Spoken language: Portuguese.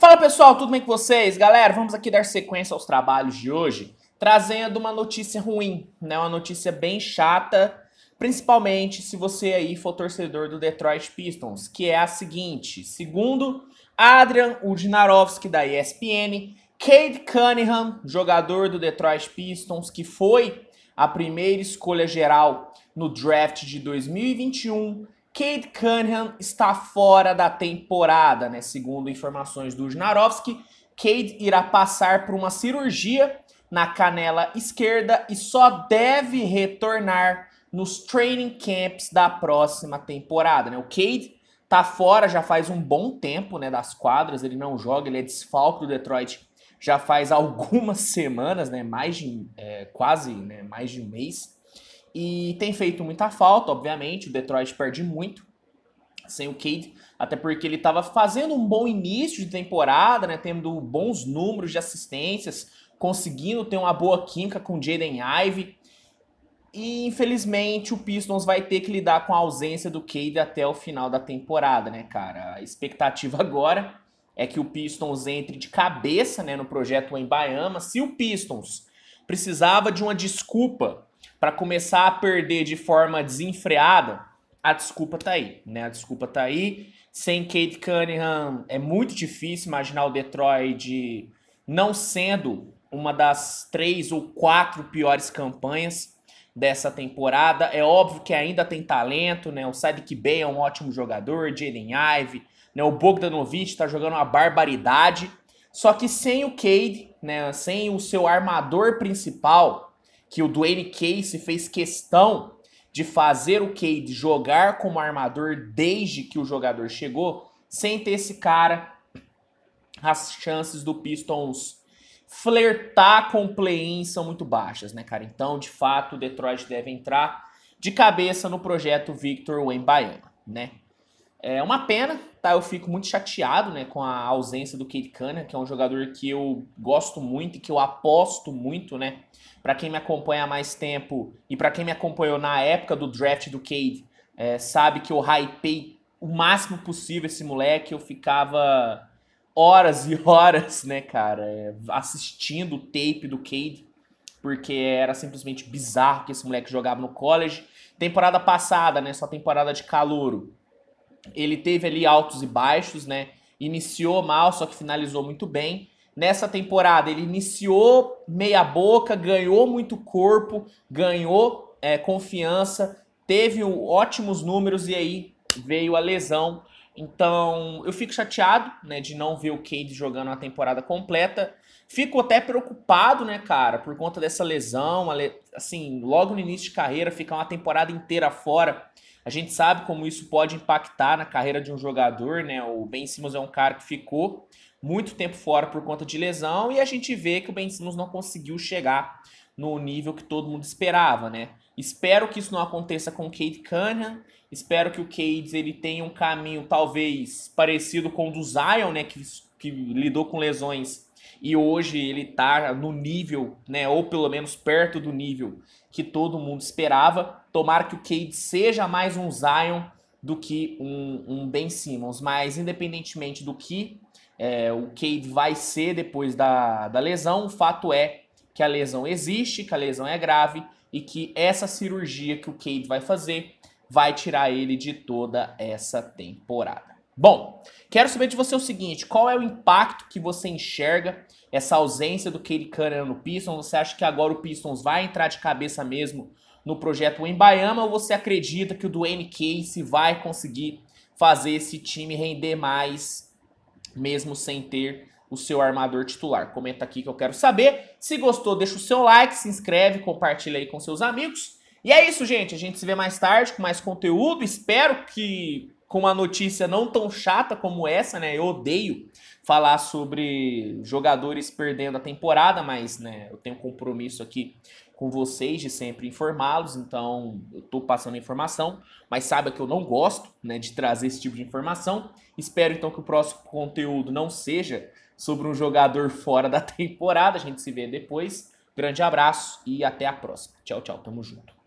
Fala pessoal, tudo bem com vocês? Galera, vamos aqui dar sequência aos trabalhos de hoje, trazendo uma notícia ruim, né? Uma notícia bem chata, principalmente se você aí for torcedor do Detroit Pistons, que é a seguinte: segundo Adrian Udinarovski da ESPN, Cade Cunningham, jogador do Detroit Pistons, que foi a primeira escolha geral no draft de 2021, Cade Cunningham está fora da temporada, né? Segundo informações do Jnarovski, Cade irá passar por uma cirurgia na canela esquerda e só deve retornar nos training camps da próxima temporada, né? O Cade tá fora já faz um bom tempo, né, das quadras, ele não joga, ele é desfalque do Detroit já faz algumas semanas, né, mais de é, quase, né, mais de um mês e tem feito muita falta, obviamente. O Detroit perde muito sem o Cade, até porque ele estava fazendo um bom início de temporada, né, tendo bons números de assistências, conseguindo ter uma boa química com Jaden Ive. E infelizmente o Pistons vai ter que lidar com a ausência do Cade até o final da temporada, né, cara? A expectativa agora é que o Pistons entre de cabeça, né, no projeto em Bahamas. Se o Pistons precisava de uma desculpa para começar a perder de forma desenfreada, a desculpa tá aí, né? A desculpa tá aí. Sem Kate Cunningham é muito difícil imaginar o Detroit não sendo uma das três ou quatro piores campanhas dessa temporada. É óbvio que ainda tem talento, né? O Sadik Bey é um ótimo jogador, Jaden Ive, né? O Bogdanovic tá jogando uma barbaridade. Só que sem o Cade, né? Sem o seu armador principal, que o Dwayne Casey fez questão de fazer o Cade jogar como armador desde que o jogador chegou, sem ter esse cara, as chances do Pistons flertar com o play-in são muito baixas, né, cara? Então, de fato, o Detroit deve entrar de cabeça no projeto Victor Wembanyama, né? É uma pena, tá? Eu fico muito chateado, né, com a ausência do Kate Cunha, que é um jogador que eu gosto muito e que eu aposto muito, né? Para quem me acompanha há mais tempo e para quem me acompanhou na época do draft do Cade, é, sabe que eu hypei o máximo possível esse moleque, eu ficava horas e horas, né, cara, é, assistindo o tape do Cade, porque era simplesmente bizarro que esse moleque jogava no college. Temporada passada, né, só temporada de calouro ele teve ali altos e baixos, né? Iniciou mal, só que finalizou muito bem. Nessa temporada ele iniciou meia boca, ganhou muito corpo, ganhou é, confiança, teve ótimos números e aí veio a lesão. Então eu fico chateado, né, de não ver o Cade jogando a temporada completa. Fico até preocupado, né, cara, por conta dessa lesão, assim, logo no início de carreira, ficar uma temporada inteira fora. A gente sabe como isso pode impactar na carreira de um jogador, né? O Ben Simmons é um cara que ficou muito tempo fora por conta de lesão e a gente vê que o Ben Simmons não conseguiu chegar no nível que todo mundo esperava, né? Espero que isso não aconteça com o Kate Cunningham. Espero que o Cades ele tenha um caminho talvez parecido com o do Zion, né, que que lidou com lesões e hoje ele está no nível, né, ou pelo menos perto do nível que todo mundo esperava. Tomara que o Cade seja mais um Zion do que um, um Ben Simmons, mas independentemente do que é, o Cade vai ser depois da, da lesão, o fato é que a lesão existe, que a lesão é grave e que essa cirurgia que o Cade vai fazer vai tirar ele de toda essa temporada. Bom, quero saber de você o seguinte: qual é o impacto que você enxerga essa ausência do Cade Cunningham no Pistons? Você acha que agora o Pistons vai entrar de cabeça mesmo no projeto Embaiama ou você acredita que o Dwayne Casey vai conseguir fazer esse time render mais, mesmo sem ter o seu armador titular? Comenta aqui que eu quero saber. Se gostou, deixa o seu like, se inscreve, compartilha aí com seus amigos. E é isso, gente. A gente se vê mais tarde com mais conteúdo. Espero que com uma notícia não tão chata como essa, né? Eu odeio falar sobre jogadores perdendo a temporada, mas né, eu tenho compromisso aqui com vocês de sempre informá-los, então eu tô passando informação, mas saiba que eu não gosto, né, de trazer esse tipo de informação. Espero então que o próximo conteúdo não seja sobre um jogador fora da temporada. A gente se vê depois. Grande abraço e até a próxima. Tchau, tchau. Tamo junto.